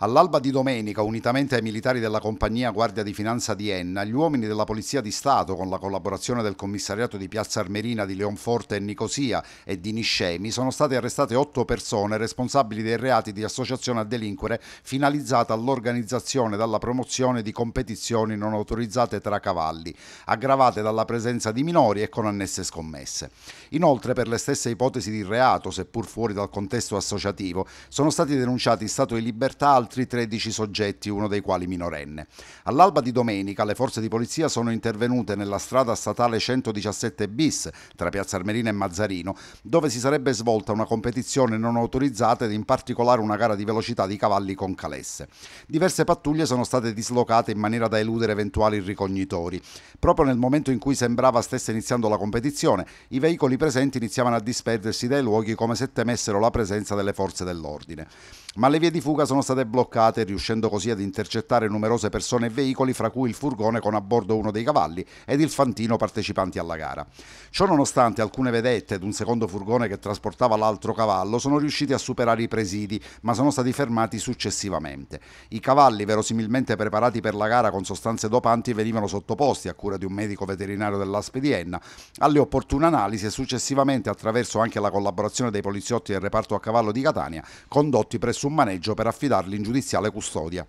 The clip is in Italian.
All'alba di domenica, unitamente ai militari della compagnia Guardia di Finanza di Enna, gli uomini della Polizia di Stato, con la collaborazione del commissariato di Piazza Armerina di Leonforte e Nicosia e di Niscemi, sono state arrestate otto persone responsabili dei reati di associazione a delinquere finalizzata all'organizzazione dalla promozione di competizioni non autorizzate tra cavalli, aggravate dalla presenza di minori e con annesse scommesse. Inoltre, per le stesse ipotesi di reato, seppur fuori dal contesto associativo, sono stati denunciati in stato di libertà altri 13 soggetti, uno dei quali minorenne. All'alba di domenica le forze di polizia sono intervenute nella strada statale 117 bis tra Piazza Armerina e Mazzarino, dove si sarebbe svolta una competizione non autorizzata ed in particolare una gara di velocità di cavalli con calesse. Diverse pattuglie sono state dislocate in maniera da eludere eventuali ricognitori. Proprio nel momento in cui sembrava stesse iniziando la competizione, i veicoli presenti iniziavano a disperdersi dai luoghi come se temessero la presenza delle forze dell'ordine. Ma le vie di fuga sono state bloccate bloccate, riuscendo così ad intercettare numerose persone e veicoli, fra cui il furgone con a bordo uno dei cavalli ed il fantino partecipanti alla gara. Ciò nonostante alcune vedette ed un secondo furgone che trasportava l'altro cavallo sono riusciti a superare i presidi, ma sono stati fermati successivamente. I cavalli, verosimilmente preparati per la gara con sostanze dopanti, venivano sottoposti, a cura di un medico veterinario dell'Aspe di Enna, alle opportune analisi e successivamente attraverso anche la collaborazione dei poliziotti del reparto a cavallo di Catania, condotti presso un maneggio per affidarli in giudiziale custodia.